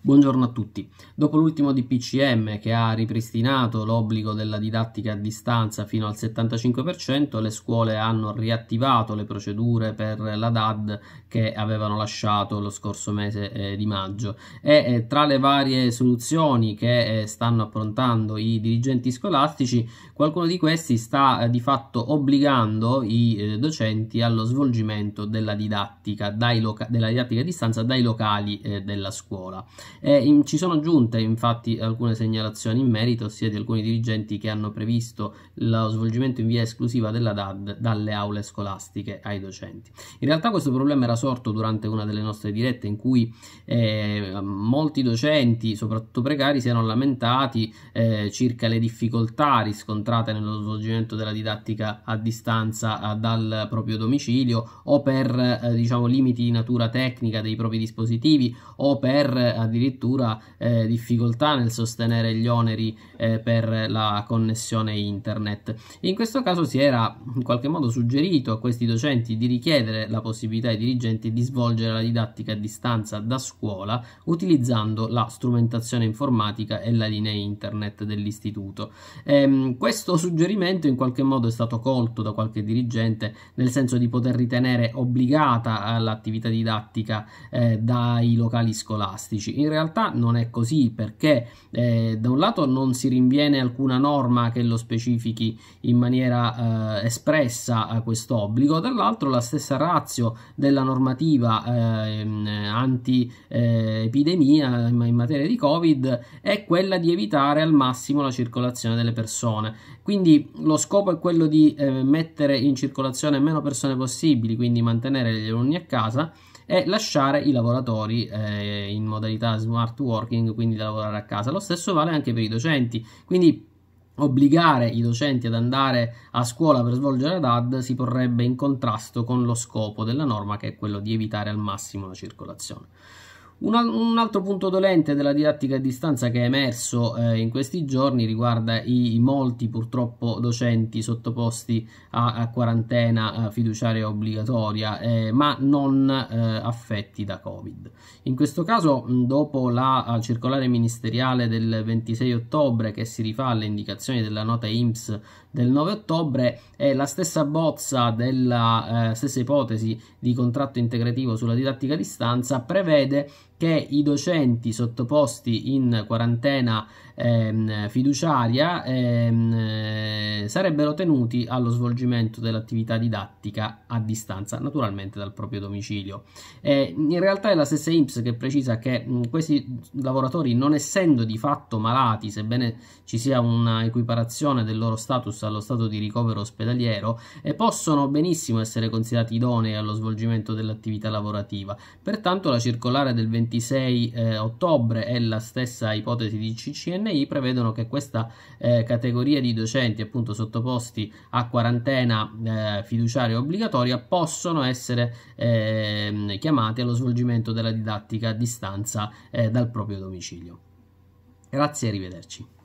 Buongiorno a tutti. Dopo l'ultimo DPCM che ha ripristinato l'obbligo della didattica a distanza fino al 75%, le scuole hanno riattivato le procedure per la DAD che avevano lasciato lo scorso mese eh, di maggio e eh, tra le varie soluzioni che eh, stanno approntando i dirigenti scolastici, qualcuno di questi sta eh, di fatto obbligando i eh, docenti allo svolgimento della didattica, della didattica a distanza dai locali eh, della scuola. Eh, in, ci sono giunte infatti alcune segnalazioni in merito, sia di alcuni dirigenti che hanno previsto lo svolgimento in via esclusiva della DAD dalle aule scolastiche ai docenti. In realtà questo problema era sorto durante una delle nostre dirette in cui eh, molti docenti, soprattutto precari, si erano lamentati eh, circa le difficoltà riscontrate nello svolgimento della didattica a distanza eh, dal proprio domicilio o per eh, diciamo, limiti di natura tecnica dei propri dispositivi o per addirittura eh, addirittura eh, difficoltà nel sostenere gli oneri eh, per la connessione internet. In questo caso si era in qualche modo suggerito a questi docenti di richiedere la possibilità ai dirigenti di svolgere la didattica a distanza da scuola utilizzando la strumentazione informatica e la linea internet dell'istituto. Ehm, questo suggerimento in qualche modo è stato colto da qualche dirigente nel senso di poter ritenere obbligata all'attività didattica eh, dai locali scolastici. In in realtà non è così perché eh, da un lato non si rinviene alcuna norma che lo specifichi in maniera eh, espressa a questo obbligo, dall'altro la stessa razio della normativa ehm, eh, anti-epidemia in materia di Covid è quella di evitare al massimo la circolazione delle persone. Quindi lo scopo è quello di eh, mettere in circolazione meno persone possibili, quindi mantenere gli alunni a casa e lasciare i lavoratori eh, in modalità smart working, quindi da lavorare a casa. Lo stesso vale anche per i docenti, quindi obbligare i docenti ad andare a scuola per svolgere DAD si porrebbe in contrasto con lo scopo della norma che è quello di evitare al massimo la circolazione. Un, un, altro punto dolente della didattica a distanza che è emerso eh, in questi giorni riguarda i, i, molti purtroppo docenti sottoposti a, a quarantena eh, fiduciaria obbligatoria eh, ma non eh, affetti da Covid. In questo caso dopo la circolare ministeriale del 26 ottobre che si rifà alle indicazioni della nota IMSS del 9 ottobre è la stessa bozza della eh, stessa ipotesi di contratto integrativo sulla didattica a distanza prevede che i docenti sottoposti in quarantena ehm, fiduciaria ehm, eh, sarebbero tenuti allo svolgimento dell'attività didattica a distanza, naturalmente dal proprio domicilio. Eh, in realtà è la stessa IMSS che precisa che mh, mm, questi lavoratori, non essendo di fatto malati, sebbene ci sia un'equiparazione del loro status allo stato di ricovero ospedaliero, eh, possono benissimo essere considerati idonei allo svolgimento dell'attività lavorativa. Pertanto la circolare del 20 26 eh, ottobre e la stessa ipotesi di CCNI prevedono che questa eh, categoria di docenti appunto sottoposti a quarantena eh, fiduciaria obbligatoria possono essere ehm, chiamati allo svolgimento della didattica a distanza eh, dal proprio domicilio. Grazie e arrivederci.